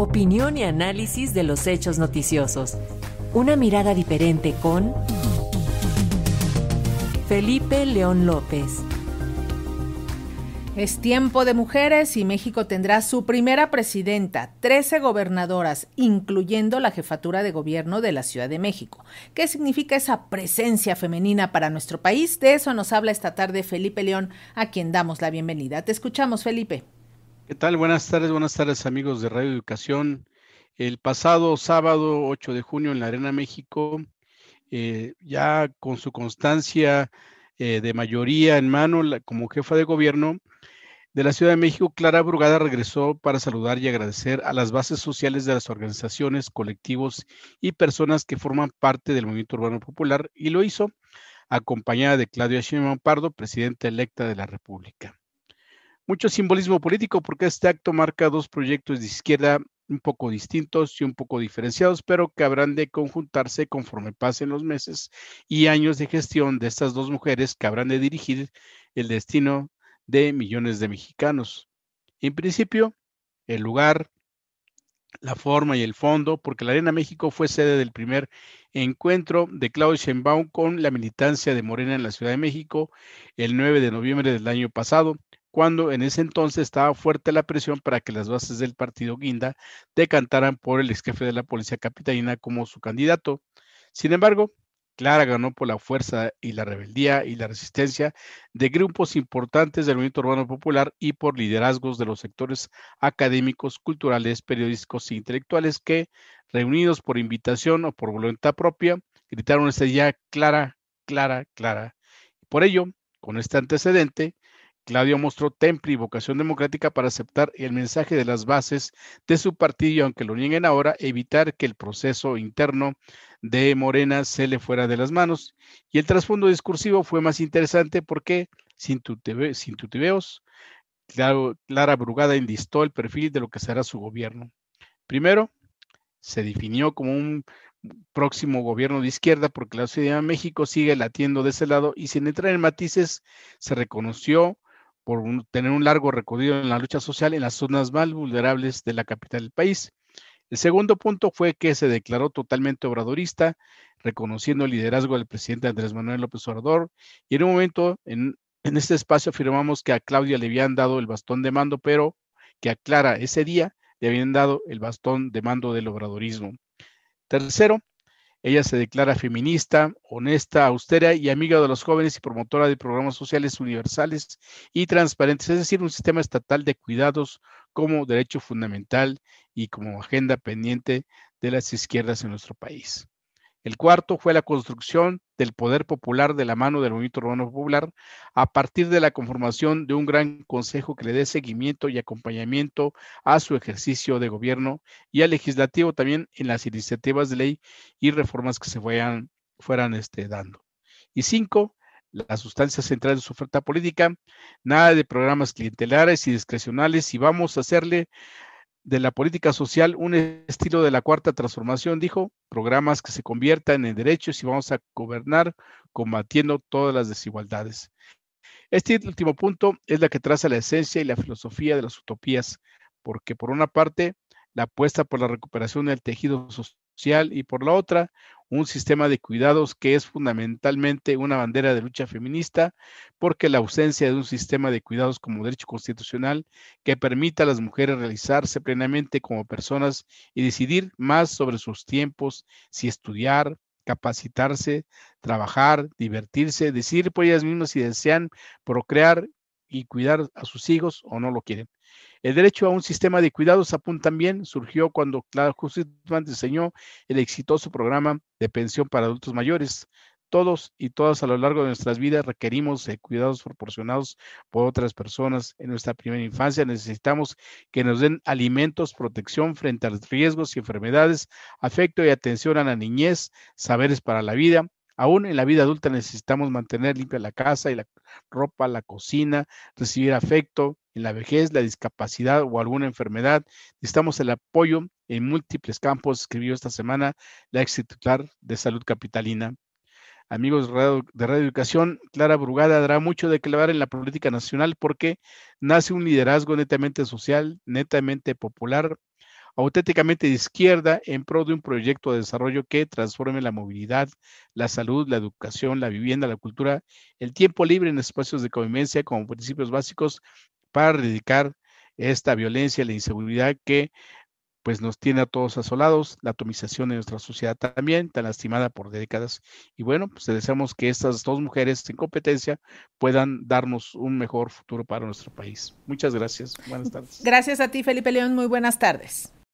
opinión y análisis de los hechos noticiosos. Una mirada diferente con Felipe León López. Es tiempo de mujeres y México tendrá su primera presidenta, 13 gobernadoras, incluyendo la jefatura de gobierno de la Ciudad de México. ¿Qué significa esa presencia femenina para nuestro país? De eso nos habla esta tarde Felipe León, a quien damos la bienvenida. Te escuchamos, Felipe. ¿Qué tal? Buenas tardes, buenas tardes amigos de Radio Educación. El pasado sábado 8 de junio en la Arena México, eh, ya con su constancia eh, de mayoría en mano como jefa de gobierno de la Ciudad de México, Clara Brugada regresó para saludar y agradecer a las bases sociales de las organizaciones, colectivos y personas que forman parte del movimiento urbano popular y lo hizo acompañada de Claudio Sheinbaum Pardo, presidenta electa de la República mucho simbolismo político porque este acto marca dos proyectos de izquierda un poco distintos y un poco diferenciados, pero que habrán de conjuntarse conforme pasen los meses y años de gestión de estas dos mujeres que habrán de dirigir el destino de millones de mexicanos. En principio, el lugar, la forma y el fondo, porque la Arena México fue sede del primer encuentro de Claudio Sheinbaum con la militancia de Morena en la Ciudad de México el 9 de noviembre del año pasado cuando en ese entonces estaba fuerte la presión para que las bases del partido Guinda decantaran por el ex jefe de la policía capitalina como su candidato. Sin embargo, Clara ganó por la fuerza y la rebeldía y la resistencia de grupos importantes del movimiento urbano popular y por liderazgos de los sectores académicos, culturales, periodísticos e intelectuales que, reunidos por invitación o por voluntad propia, gritaron ese día Clara, Clara, Clara. Por ello, con este antecedente, Claudio mostró temple y vocación democrática para aceptar el mensaje de las bases de su partido, aunque lo nieguen ahora, evitar que el proceso interno de Morena se le fuera de las manos. Y el trasfondo discursivo fue más interesante porque, sin, tutiveos, sin Clara Brugada indistó el perfil de lo que será su gobierno. Primero, se definió como un próximo gobierno de izquierda porque la Ciudad de México sigue latiendo de ese lado y sin entrar en matices se reconoció por tener un largo recorrido en la lucha social en las zonas más vulnerables de la capital del país. El segundo punto fue que se declaró totalmente obradorista, reconociendo el liderazgo del presidente Andrés Manuel López Obrador, y en un momento, en, en este espacio afirmamos que a Claudia le habían dado el bastón de mando, pero que a Clara ese día le habían dado el bastón de mando del obradorismo. Tercero, ella se declara feminista, honesta, austera y amiga de los jóvenes y promotora de programas sociales universales y transparentes, es decir, un sistema estatal de cuidados como derecho fundamental y como agenda pendiente de las izquierdas en nuestro país. El cuarto fue la construcción del poder popular de la mano del movimiento urbano popular a partir de la conformación de un gran consejo que le dé seguimiento y acompañamiento a su ejercicio de gobierno y al legislativo también en las iniciativas de ley y reformas que se fueran, fueran este, dando. Y cinco, la sustancia central de su oferta política, nada de programas clientelares y discrecionales y vamos a hacerle de la política social un estilo de la cuarta transformación, dijo, programas que se conviertan en derechos y vamos a gobernar combatiendo todas las desigualdades. Este último punto es la que traza la esencia y la filosofía de las utopías, porque por una parte, la apuesta por la recuperación del tejido social y por la otra, un sistema de cuidados que es fundamentalmente una bandera de lucha feminista, porque la ausencia de un sistema de cuidados como derecho constitucional que permita a las mujeres realizarse plenamente como personas y decidir más sobre sus tiempos, si estudiar, capacitarse, trabajar, divertirse, decidir por ellas mismas si desean procrear y cuidar a sus hijos o no lo quieren. El derecho a un sistema de cuidados, apunta también surgió cuando Clara justicia diseñó el exitoso programa de pensión para adultos mayores. Todos y todas a lo largo de nuestras vidas requerimos cuidados proporcionados por otras personas. En nuestra primera infancia necesitamos que nos den alimentos, protección frente a los riesgos y enfermedades, afecto y atención a la niñez, saberes para la vida, Aún en la vida adulta necesitamos mantener limpia la casa y la ropa, la cocina, recibir afecto, en la vejez, la discapacidad o alguna enfermedad. Necesitamos el apoyo en múltiples campos, escribió esta semana la ex titular de Salud Capitalina. Amigos de Radio Educación, Clara Brugada dará mucho de clavar en la política nacional porque nace un liderazgo netamente social, netamente popular, auténticamente de izquierda en pro de un proyecto de desarrollo que transforme la movilidad, la salud, la educación, la vivienda, la cultura, el tiempo libre en espacios de convivencia como principios básicos para erradicar esta violencia, la inseguridad que pues nos tiene a todos asolados, la atomización de nuestra sociedad también, tan lastimada por décadas. Y bueno, pues deseamos que estas dos mujeres sin competencia puedan darnos un mejor futuro para nuestro país. Muchas gracias. Buenas tardes. Gracias a ti, Felipe León. Muy buenas tardes.